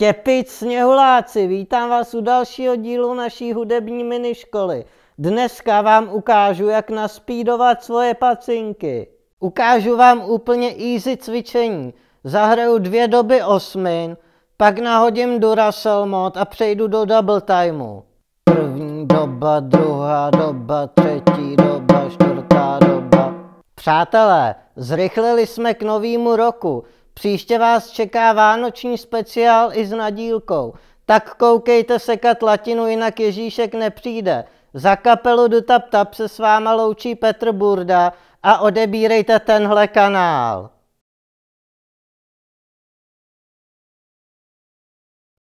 Těpic sněhuláci, vítám vás u dalšího dílu naší hudební miniškoly. Dneska vám ukážu, jak naspídovat svoje pacinky. Ukážu vám úplně easy cvičení. Zahraju dvě doby osmin, pak nahodím Duracell mod a přejdu do double timeu. První doba, druhá doba, třetí doba, čtvrtá doba. Přátelé, zrychlili jsme k novému roku. Příště vás čeká vánoční speciál i s nadílkou. Tak koukejte sekat latinu, jinak Ježíšek nepřijde. Za kapelu do Tap Tap se s váma loučí Petr Burda a odebírejte tenhle kanál.